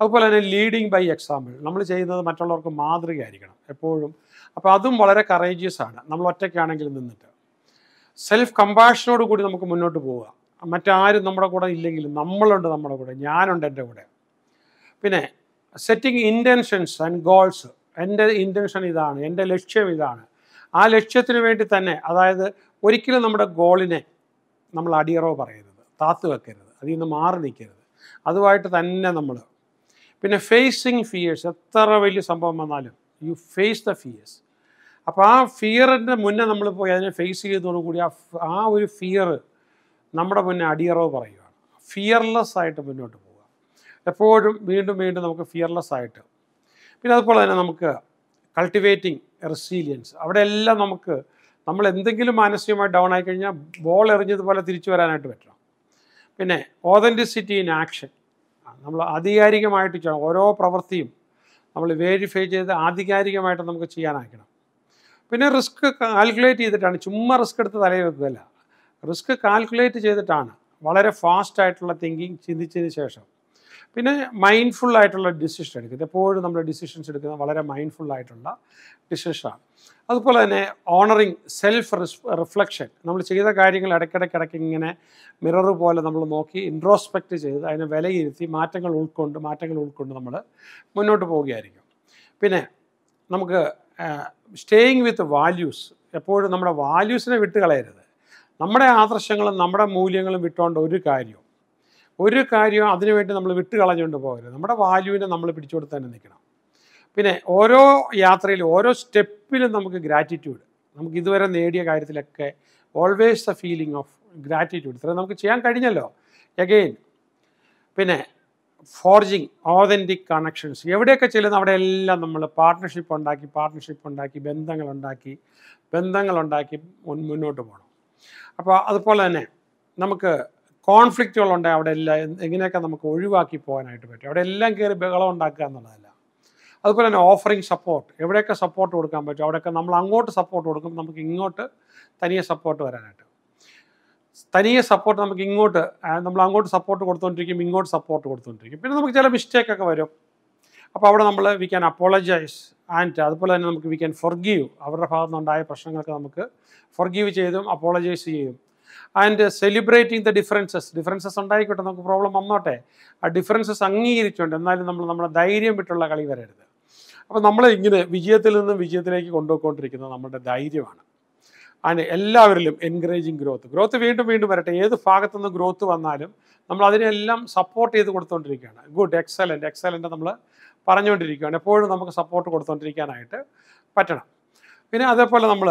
അതുപോലെ തന്നെ ലീഡിങ് ബൈ എക്സാമ്പിൾ നമ്മൾ ചെയ്യുന്നത് മറ്റുള്ളവർക്ക് മാതൃകയായിരിക്കണം എപ്പോഴും അപ്പോൾ അതും വളരെ കറേജിയസ് ആണ് നമ്മൾ ഒറ്റയ്ക്കാണെങ്കിൽ നിന്നിട്ട് സെൽഫ് കമ്പാഷനോട് കൂടി നമുക്ക് മുന്നോട്ട് പോവുക മറ്റാരും നമ്മുടെ കൂടെ ഇല്ലെങ്കിലും നമ്മളുണ്ട് നമ്മുടെ കൂടെ ഞാനുണ്ട് എൻ്റെ കൂടെ പിന്നെ സെറ്റിംഗ് ഇൻറ്റൻഷൻസ് ആൻഡ് ഗോൾസ് എൻ്റെ ഇൻറ്റൻഷൻ ഇതാണ് എൻ്റെ ലക്ഷ്യം ഇതാണ് ആ ലക്ഷ്യത്തിന് വേണ്ടി തന്നെ അതായത് ഒരിക്കലും നമ്മുടെ ഗോളിനെ നമ്മൾ അടിയറവ് പറയരുത് താത്തു വെക്കരുത് അതിൽ നിന്ന് മാറി നിൽക്കരുത് അതുമായിട്ട് തന്നെ നമ്മൾ പിന്നെ ഫേസിങ് ഫിയേഴ്സ് എത്ര വലിയ സംഭവം വന്നാലും യു ഫേസ് ദ ഫിയേഴ്സ് അപ്പോൾ ആ ഫിയറിൻ്റെ മുന്നേ നമ്മൾ പോയി അതിനെ ഫേസ് ചെയ്തതോടുകൂടി ആ ആ ഒരു ഫിയർ നമ്മുടെ മുന്നേ അടിയറവ് പറയുകയാണ് ഫിയർലെസ് ആയിട്ട് മുന്നോട്ട് പോകും എപ്പോഴും വീണ്ടും വീണ്ടും നമുക്ക് ഫിയർലെസ് ആയിട്ട് പിന്നെ അതുപോലെ തന്നെ നമുക്ക് കൾട്ടിവേറ്റിംഗ് റെസീലിയൻസ് അവിടെ എല്ലാം നമുക്ക് നമ്മൾ എന്തെങ്കിലും മാനസികമായി ഡൗൺ ആയി കഴിഞ്ഞാൽ ബോൾ എറിഞ്ഞതുപോലെ തിരിച്ചു വരാനായിട്ട് പറ്റണം പിന്നെ ഓതൻറ്റിസിറ്റി ഇൻ ആക്ഷൻ നമ്മൾ ആധികാരികമായിട്ട് ചെയ്യണം ഓരോ പ്രവൃത്തിയും നമ്മൾ വേരിഫൈ ചെയ്ത് ആധികാരികമായിട്ട് നമുക്ക് ചെയ്യാനാക്കണം പിന്നെ റിസ്ക് കാൽക്കുലേറ്റ് ചെയ്തിട്ടാണ് ചുമ്മാ റിസ്ക് എടുത്ത് തലയിൽ വെക്കുകയല്ല റിസ്ക് കാൽക്കുലേറ്റ് ചെയ്തിട്ടാണ് വളരെ ഫാസ്റ്റ് ആയിട്ടുള്ള തിങ്കിങ് ചിന്തിച്ചതിന് ശേഷം പിന്നെ മൈൻഡ്ഫുൾ ആയിട്ടുള്ള ഡിസിഷൻ എടുക്കുന്നത് എപ്പോഴും നമ്മൾ ഡിസിഷൻസ് എടുക്കുന്ന വളരെ മൈൻഡ്ഫുൾ ആയിട്ടുള്ള ഡിസിഷനാണ് അതുപോലെ തന്നെ ഓണറിങ് സെൽഫ് റിഫ്ലക്ഷൻ നമ്മൾ ചെയ്ത കാര്യങ്ങൾ ഇടയ്ക്കിടയ്ക്ക് ഇടയ്ക്ക് ഇങ്ങനെ മിറർ പോലെ നമ്മൾ നോക്കി ഇൻട്രോസ്പെക്റ്റ് ചെയ്ത് അതിനെ വിലയിരുത്തി മാറ്റങ്ങൾ ഉൾക്കൊണ്ട് മാറ്റങ്ങൾ ഉൾക്കൊണ്ട് നമ്മൾ മുന്നോട്ട് പോവുകയായിരിക്കും പിന്നെ നമുക്ക് സ്റ്റേയിങ് വിത്ത് വാല്യൂസ് എപ്പോഴും നമ്മുടെ വാല്യൂസിനെ വിട്ട് കളയരുത് നമ്മുടെ ആദർശങ്ങളും നമ്മുടെ മൂല്യങ്ങളും വിട്ടുകൊണ്ട് ഒരു കാര്യവും ഒരു കാര്യവും അതിനുവേണ്ടി നമ്മൾ വിട്ട് കളഞ്ഞുകൊണ്ട് പോകരുത് നമ്മുടെ വാല്യൂവിനെ നമ്മൾ പിടിച്ചുകൊടുത്ത് തന്നെ നിൽക്കണം പിന്നെ ഓരോ യാത്രയിലും ഓരോ സ്റ്റെപ്പിലും നമുക്ക് ഗ്രാറ്റിറ്റ്യൂഡ് നമുക്ക് ഇതുവരെ നേടിയ കാര്യത്തിലൊക്കെ always a feeling of gratitude ഇത്ര നമുക്ക് ചെയ്യാൻ കഴിഞ്ഞല്ലോ അഗെയിൻ പിന്നെ ഫോർജിങ് ഓതൻറ്റിക് കണക്ഷൻസ് എവിടെയൊക്കെ ചെല്ലുന്ന അവിടെ എല്ലാം നമ്മൾ പാർട്ട്ണർഷിപ്പ് ഉണ്ടാക്കി പാർട്ട്ണർഷിപ്പ് ഉണ്ടാക്കി ബന്ധങ്ങളുണ്ടാക്കി ബന്ധങ്ങളുണ്ടാക്കി മുന്നോട്ട് പോകണം അപ്പോൾ അതുപോലെ തന്നെ നമുക്ക് കോൺഫ്ലിക്റ്റുകളുണ്ട് അവിടെ എല്ലാം എങ്ങനെയൊക്കെ നമുക്ക് ഒഴിവാക്കി പോകാനായിട്ട് പറ്റും അവിടെ എല്ലാം കയറി ബഹളം ഉണ്ടാക്കുക എന്നുള്ളതല്ല അതുപോലെ തന്നെ ഓഫറിങ് സപ്പോർട്ട് എവിടെയൊക്കെ സപ്പോർട്ട് കൊടുക്കാൻ പറ്റും അവിടെയൊക്കെ നമ്മൾ അങ്ങോട്ട് സപ്പോർട്ട് കൊടുക്കും നമുക്ക് ഇങ്ങോട്ട് തനിയെ സപ്പോർട്ട് വരാനായിട്ട് തനിയെ സപ്പോർട്ട് നമുക്ക് ഇങ്ങോട്ട് നമ്മൾ അങ്ങോട്ട് സപ്പോർട്ട് കൊടുത്തുകൊണ്ടിരിക്കും ഇങ്ങോട്ട് സപ്പോർട്ട് കൊടുത്തുകൊണ്ടിരിക്കും പിന്നെ നമുക്ക് ചില മിസ്റ്റേക്ക് ഒക്കെ വരും അപ്പോൾ അവിടെ നമ്മൾ വി ക്യാൻ അപ്പോളജൈസ് ആൻഡ് അതുപോലെ തന്നെ നമുക്ക് വി ക്യാൻ ഫൊർഗീവ് അവരുടെ ഭാഗത്തുനിന്നുണ്ടായ പ്രശ്നങ്ങൾക്ക് നമുക്ക് ഫൊർഗീവ് ചെയ്തും അപ്പോളജൈസ് ചെയ്യും and celebrating the differences differences ഉണ്ടായിക്കോട്ടെ നമുക്ക് പ്രോബ്ലം വന്നോട്ടെ ആ ഡിഫറൻസസ് അംഗീകരിച്ചുകൊണ്ട് എന്നാലും നമ്മൾ നമ്മുടെ ധൈര്യം വിട്ടുള്ള കളി വരരുത് അപ്പോൾ നമ്മളെ ഇങ്ങനെ വിജയത്തിൽ നിന്നും വിജയത്തിലേക്ക് കൊണ്ടുപോയിക്കൊണ്ടിരിക്കുന്നത് നമ്മുടെ ധൈര്യമാണ് ആൻഡ് എല്ലാവരിലും എൻകറേജിങ് ഗ്രോത്ത് ഗ്രോത്ത് വീണ്ടും വീണ്ടും വരട്ടെ ഏത് ഭാഗത്തു നിന്ന് ഗ്രോത്ത് വന്നാലും നമ്മൾ അതിനെല്ലാം സപ്പോർട്ട് ചെയ്ത് കൊടുത്തുകൊണ്ടിരിക്കുകയാണ് ഗുഡ് എക്സലൻ്റ് എക്സലൻ്റ് നമ്മൾ പറഞ്ഞുകൊണ്ടിരിക്കുകയാണ് എപ്പോഴും നമുക്ക് സപ്പോർട്ട് കൊടുത്തുകൊണ്ടിരിക്കാനായിട്ട് പറ്റണം പിന്നെ അതേപോലെ നമ്മൾ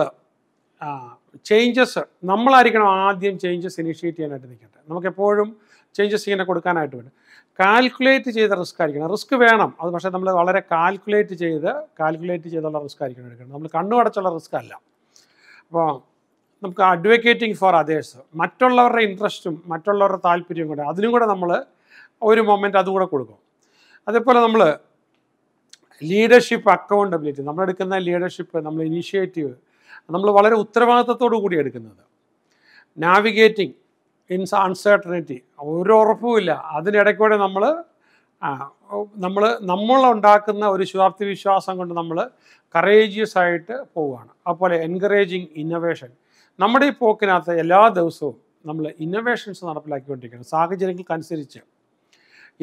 ചേഞ്ചസ് നമ്മളായിരിക്കണം ആദ്യം ചേഞ്ചസ് ഇനിഷ്യേറ്റ് ചെയ്യാനായിട്ട് നിൽക്കേണ്ടത് നമുക്കെപ്പോഴും ചേഞ്ചസ് ഇങ്ങനെ കൊടുക്കാനായിട്ട് വേണം കാൽക്കുലേറ്റ് ചെയ്ത റിസ്ക് ആയിരിക്കണം റിസ്ക് വേണം അത് പക്ഷേ നമ്മൾ വളരെ കാൽക്കുലേറ്റ് ചെയ്ത് കാൽക്കുലേറ്റ് ചെയ്തുള്ള റിസ്ക് ആയിരിക്കണം എടുക്കണം നമ്മൾ കണ്ണുമടച്ചുള്ള റിസ്ക് അല്ല അപ്പോൾ നമുക്ക് അഡ്വക്കേറ്റിംഗ് ഫോർ അതേഴ്സ് മറ്റുള്ളവരുടെ ഇൻട്രസ്റ്റും മറ്റുള്ളവരുടെ താല്പര്യവും കൂടെ അതിനും കൂടെ നമ്മൾ ഒരു മൊമെൻറ്റ് അതും കൂടെ കൊടുക്കും അതേപോലെ നമ്മൾ ലീഡർഷിപ്പ് അക്കൗണ്ടബിലിറ്റി നമ്മളെടുക്കുന്ന ലീഡർഷിപ്പ് നമ്മൾ ഇനീഷ്യേറ്റീവ് നമ്മൾ വളരെ ഉത്തരവാദിത്തത്തോടു കൂടി എടുക്കുന്നത് നാവിഗേറ്റിംഗ് ഇൻസ് അൺസേർട്ടനിറ്റി ഒരു ഉറപ്പുമില്ല അതിനിടയ്ക്കൂടെ നമ്മൾ നമ്മൾ നമ്മളുണ്ടാക്കുന്ന ഒരു ശുഭാപ്തി വിശ്വാസം കൊണ്ട് നമ്മൾ കറേജിയസ് ആയിട്ട് പോവുകയാണ് അതുപോലെ എൻകറേജിങ് ഇന്നൊവേഷൻ നമ്മുടെ ഈ പോക്കിനകത്ത് എല്ലാ ദിവസവും നമ്മൾ ഇന്നൊവേഷൻസ് നടപ്പിലാക്കിക്കൊണ്ടിരിക്കുകയാണ് സാഹചര്യങ്ങൾക്കനുസരിച്ച്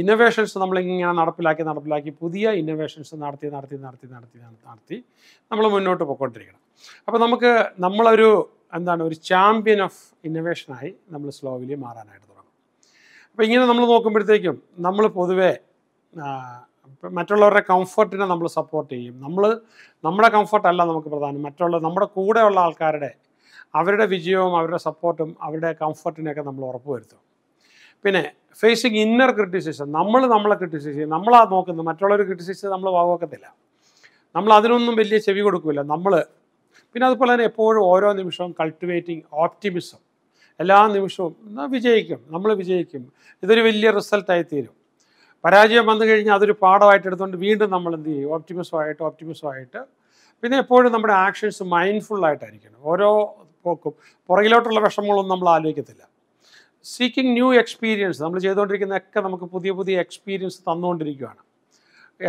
ഇന്നോവേഷൻസ് നമ്മളിങ്ങനെ നടപ്പിലാക്കി നടപ്പിലാക്കി പുതിയ ഇന്നോവേഷൻസ് നടത്തി നടത്തി നടത്തി നടത്തി നടത്തി നമ്മൾ മുന്നോട്ട് പോയിക്കൊണ്ടിരിക്കണം അപ്പോൾ നമുക്ക് നമ്മളൊരു എന്താണ് ഒരു ചാമ്പ്യൻ ഓഫ് ഇന്നോവേഷനായി നമ്മൾ സ്ലോവിലി മാറാനായിട്ട് തുടങ്ങും അപ്പോൾ ഇങ്ങനെ നമ്മൾ നോക്കുമ്പോഴത്തേക്കും നമ്മൾ പൊതുവേ മറ്റുള്ളവരുടെ കംഫർട്ടിനെ നമ്മൾ സപ്പോർട്ട് ചെയ്യും നമ്മൾ നമ്മുടെ കംഫർട്ടല്ല നമുക്ക് പ്രധാനം മറ്റുള്ള നമ്മുടെ കൂടെയുള്ള ആൾക്കാരുടെ അവരുടെ വിജയവും അവരുടെ സപ്പോർട്ടും അവരുടെ കംഫർട്ടിനെയൊക്കെ നമ്മൾ ഉറപ്പുവരുത്തും പിന്നെ ഫേസിങ് ഇന്നർ ക്രിറ്റിസിസം നമ്മൾ നമ്മളെ ക്രിറ്റിസൈസ് ചെയ്യും നമ്മളാ നോക്കുന്നത് മറ്റുള്ളവർ ക്രിറ്റിസൈസ് നമ്മൾ വാവാക്കത്തില്ല നമ്മൾ അതിനൊന്നും വലിയ ചെവി കൊടുക്കില്ല നമ്മൾ പിന്നെ അതുപോലെ തന്നെ എപ്പോഴും ഓരോ നിമിഷവും കൾട്ടിവേറ്റിംഗ് ഓപ്റ്റിമിസം എല്ലാ നിമിഷവും വിജയിക്കും നമ്മൾ വിജയിക്കും ഇതൊരു വലിയ റിസൾട്ടായി തീരും പരാജയം വന്നു കഴിഞ്ഞാൽ അതൊരു പാഠമായിട്ട് എടുത്തുകൊണ്ട് വീണ്ടും നമ്മൾ എന്ത് ചെയ്യും ഓപ്റ്റിമിസമായിട്ട് ഓപ്റ്റിമിസമായിട്ട് പിന്നെ എപ്പോഴും നമ്മുടെ ആക്ഷൻസ് മൈൻഡ്ഫുള്ളായിട്ടായിരിക്കണം ഓരോ പോക്കും പുറകിലോട്ടുള്ള വിഷമങ്ങളൊന്നും നമ്മൾ ആലോചിക്കത്തില്ല സീക്കിംഗ് ന്യൂ എക്സ്പീരിയൻസ് നമ്മൾ ചെയ്തുകൊണ്ടിരിക്കുന്നതൊക്കെ നമുക്ക് പുതിയ പുതിയ എക്സ്പീരിയൻസ് തന്നുകൊണ്ടിരിക്കുകയാണ്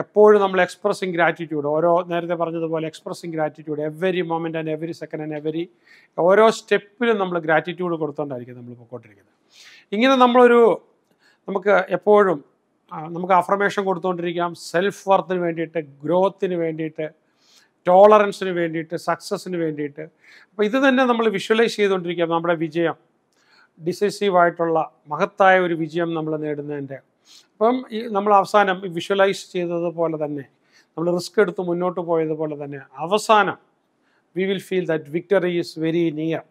എപ്പോഴും നമ്മൾ എക്സ്പ്രസിങ് ഗ്രാറ്റിറ്റ്യൂഡ് ഓരോ നേരത്തെ പറഞ്ഞതുപോലെ expressing gratitude every moment and every second and every ഓരോ സ്റ്റെപ്പിലും നമ്മൾ ഗ്രാറ്റിറ്റ്യൂഡ് കൊടുത്തുകൊണ്ടായിരിക്കും നമ്മൾ പൊക്കോട്ടിരിക്കുന്നത് ഇങ്ങനെ നമ്മളൊരു നമുക്ക് എപ്പോഴും നമുക്ക് അഫർമേഷൻ കൊടുത്തുകൊണ്ടിരിക്കാം സെൽഫ് വർത്തിന് വേണ്ടിയിട്ട് ഗ്രോത്തിന് വേണ്ടിയിട്ട് ടോളറൻസിന് വേണ്ടിയിട്ട് സക്സസ്സിന് വേണ്ടിയിട്ട് അപ്പോൾ ഇത് തന്നെ നമ്മൾ വിഷ്വലൈസ് ചെയ്തുകൊണ്ടിരിക്കുക നമ്മുടെ വിജയം ആയിട്ടുള്ള മഹത്തായ ഒരു വിജയം നമ്മൾ നേടുന്നതിൻ്റെ അപ്പം ഈ നമ്മൾ അവസാനം വിഷ്വലൈസ് ചെയ്തതുപോലെ തന്നെ നമ്മൾ റിസ്ക് എടുത്ത് മുന്നോട്ട് പോയതുപോലെ തന്നെ അവസാനം we will feel that victory is very near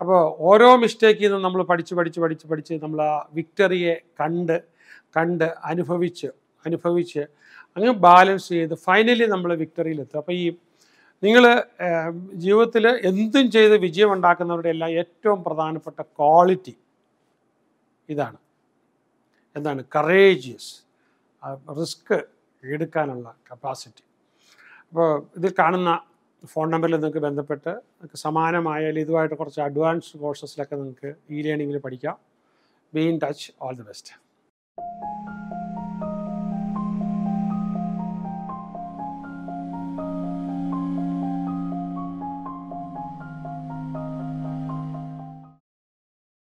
അപ്പോൾ ഓരോ മിസ്റ്റേക്കിൽ നിന്നും നമ്മൾ പഠിച്ച് പഠിച്ച് പഠിച്ച് പഠിച്ച് നമ്മൾ ആ വിക്ടറിയെ കണ്ട് കണ്ട് അനുഭവിച്ച് അനുഭവിച്ച് അങ്ങ് ബാലൻസ് ചെയ്ത് ഫൈനലി നമ്മൾ വിക്ടറിയിലെത്തും അപ്പോൾ ഈ നിങ്ങൾ ജീവിതത്തിൽ എന്തും ചെയ്ത് വിജയം ഉണ്ടാക്കുന്നവരുടെ എല്ലാം ഏറ്റവും പ്രധാനപ്പെട്ട ക്വാളിറ്റി ഇതാണ് എന്താണ് കറേജിയസ് റിസ്ക് എടുക്കാനുള്ള കപ്പാസിറ്റി അപ്പോൾ ഇതിൽ കാണുന്ന ഫോൺ നമ്പറിൽ നിങ്ങൾക്ക് ബന്ധപ്പെട്ട് നിങ്ങൾക്ക് സമാനമായ ഇതുമായിട്ട് കുറച്ച് അഡ്വാൻസ് കോഴ്സസിലൊക്കെ നിങ്ങൾക്ക് ഇ ലേണിങ്ങിൽ പഠിക്കാം be in touch all the best